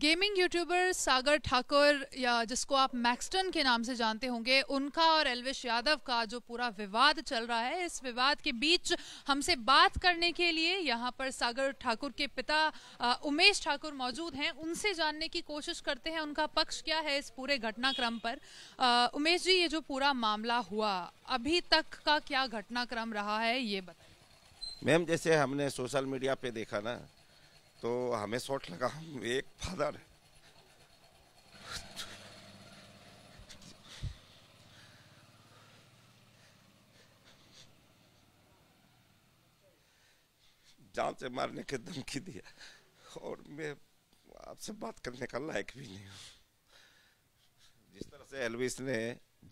gaming YouTuber सागर ठाकुर या जिसको आप मैक्सटन के नाम से जानते होंगे उनका और एलविश यादव का जो पूरा विवाद चल रहा है इस विवाद के बीच हमसे बात करने के लिए यहाँ पर सागर ठाकुर के पिता उमेश ठाकुर मौजूद हैं उनसे जानने की कोशिश करते हैं उनका पक्ष क्या है इस पूरे घटनाक्रम पर आ, उमेश जी ये जो पूरा मामला हुआ अभी तक का क्या घटनाक्रम रहा है ये बताइए मैम जैसे हमने सोशल मीडिया पे देखा ना तो हमें शॉट लगा हम एक फादर जान से मारने के धमकी दिया और मैं आपसे बात करने का लायक भी नहीं हूँ जिस तरह से एलविस ने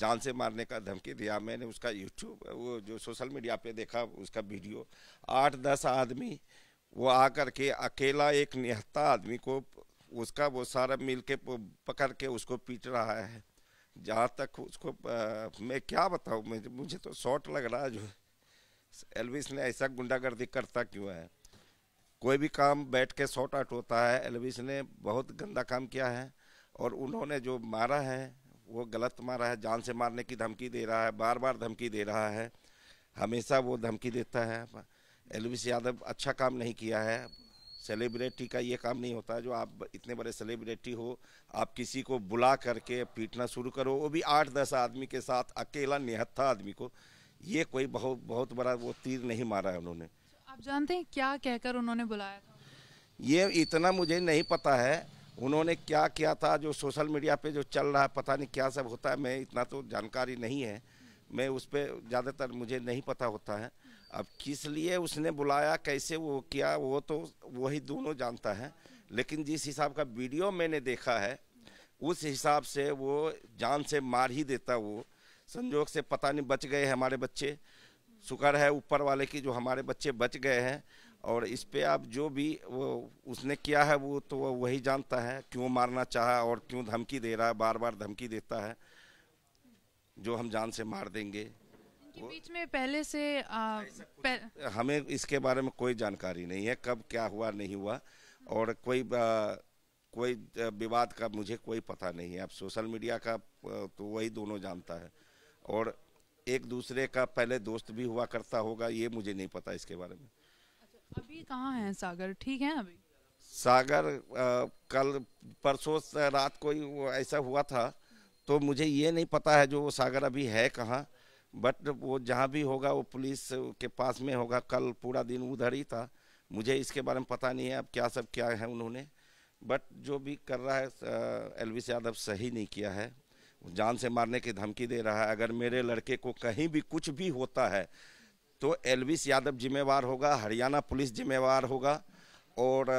जान से मारने का धमकी दिया मैंने उसका यूट्यूब वो जो सोशल मीडिया पे देखा उसका वीडियो आठ दस आदमी वो आकर के अकेला एक निहत्ता आदमी को उसका वो सारा मिल के पकड़ के उसको पीट रहा है जहाँ तक उसको आ, मैं क्या बताऊँ मुझे मुझे तो शॉर्ट लग रहा है जो एलविस ने ऐसा गुंडागर्दी करता क्यों है कोई भी काम बैठ के शॉर्ट आउट होता है एलविस ने बहुत गंदा काम किया है और उन्होंने जो मारा है वो गलत मारा है जान से मारने की धमकी दे रहा है बार बार धमकी दे रहा है हमेशा वो धमकी देता है एलवीस यादव अच्छा काम नहीं किया है सेलिब्रिटी का ये काम नहीं होता है जो आप इतने बड़े सेलिब्रिटी हो आप किसी को बुला करके पीटना शुरू करो वो भी आठ दस आदमी के साथ अकेला निहत्था आदमी को ये कोई बहुत बहुत बड़ा वो तीर नहीं मारा है उन्होंने आप जानते हैं क्या कहकर उन्होंने बुलाया था ये इतना मुझे नहीं पता है उन्होंने क्या किया था जो सोशल मीडिया पर जो चल रहा है पता नहीं क्या सब होता है मैं इतना तो जानकारी नहीं है मैं उस पर ज़्यादातर मुझे नहीं पता होता है अब किस लिए उसने बुलाया कैसे वो किया वो तो वही दोनों जानता है लेकिन जिस हिसाब का वीडियो मैंने देखा है उस हिसाब से वो जान से मार ही देता वो संजोग से पता नहीं बच गए हमारे बच्चे शुक्र है ऊपर वाले की जो हमारे बच्चे बच गए हैं और इस पे आप जो भी वो उसने किया है वो तो वही जानता है क्यों मारना चाहा और क्यों धमकी दे रहा है बार बार धमकी देता है जो हम जान से मार देंगे बीच में पहले से आ, पह... हमें इसके बारे में कोई जानकारी नहीं है कब क्या हुआ नहीं हुआ और कोई आ, कोई विवाद का मुझे कोई पता नहीं है अब सोशल मीडिया का तो वही दोनों जानता है और एक दूसरे का पहले दोस्त भी हुआ करता होगा ये मुझे नहीं पता इसके बारे में अच्छा, अभी कहाँ हैं सागर ठीक है अभी सागर आ, कल परसों रात को ऐसा हुआ था तो मुझे ये नहीं पता है जो वो सागर अभी है कहाँ बट वो जहाँ भी होगा वो पुलिस के पास में होगा कल पूरा दिन उधर ही था मुझे इसके बारे में पता नहीं है अब क्या सब क्या है उन्होंने बट जो भी कर रहा है एलवी यादव सही नहीं किया है जान से मारने की धमकी दे रहा है अगर मेरे लड़के को कहीं भी कुछ भी होता है तो एलविस यादव जिम्मेवार होगा हरियाणा पुलिस जिम्मेवार होगा और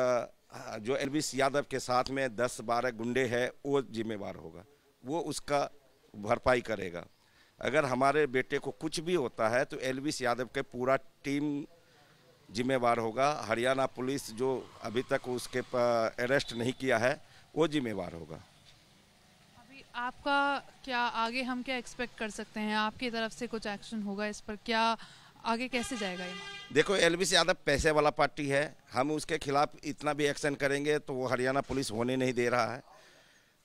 जो एलविस यादव के साथ में दस बारह गुंडे हैं वो जिम्मेवार होगा वो उसका भरपाई करेगा अगर हमारे बेटे को कुछ भी होता है तो एलविस यादव के पूरा टीम जिम्मेवार होगा हरियाणा पुलिस जो अभी तक उसके अरेस्ट नहीं किया है वो जिम्मेवार होगा अभी आपका क्या आगे हम क्या एक्सपेक्ट कर सकते हैं आपकी तरफ से कुछ एक्शन होगा इस पर क्या आगे कैसे जाएगा ये देखो एलविस यादव पैसे वाला पार्टी है हम उसके खिलाफ इतना भी एक्शन करेंगे तो वो हरियाणा पुलिस होने नहीं दे रहा है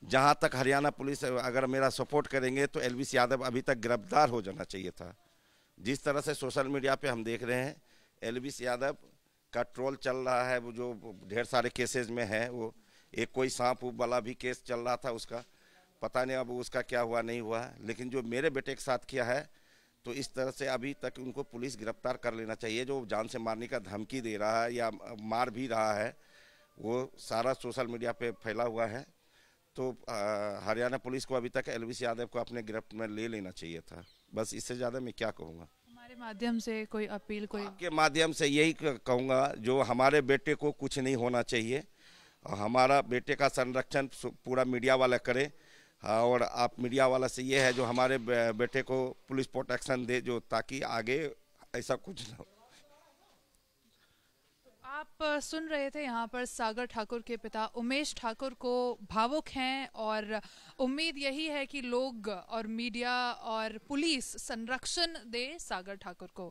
जहाँ तक हरियाणा पुलिस अगर मेरा सपोर्ट करेंगे तो एलविस यादव अभी तक गिरफ्तार हो जाना चाहिए था जिस तरह से सोशल मीडिया पे हम देख रहे हैं एलविस यादव का ट्रोल चल रहा है वो जो ढेर सारे केसेज में है वो एक कोई सांप वाला भी केस चल रहा था उसका पता नहीं अब उसका क्या हुआ नहीं हुआ लेकिन जो मेरे बेटे के साथ किया है तो इस तरह से अभी तक उनको पुलिस गिरफ्तार कर लेना चाहिए जो जान से मारने का धमकी दे रहा है या मार भी रहा है वो सारा सोशल मीडिया पे फैला हुआ है तो हरियाणा पुलिस को अभी तक एलविस यादव को अपने गिरफ्त में ले लेना चाहिए था बस इससे ज़्यादा मैं क्या कहूँगा हमारे माध्यम से कोई अपील कोई के माध्यम से यही कहूँगा जो हमारे बेटे को कुछ नहीं होना चाहिए और हमारा बेटे का संरक्षण पूरा मीडिया वाला करे और आप मीडिया वाला से ये है जो हमारे बेटे को पुलिस प्रोटेक्शन दे जो ताकि आगे ऐसा कुछ ना हो आप सुन रहे थे यहाँ पर सागर ठाकुर के पिता उमेश ठाकुर को भावुक हैं और उम्मीद यही है कि लोग और मीडिया और पुलिस संरक्षण दे सागर ठाकुर को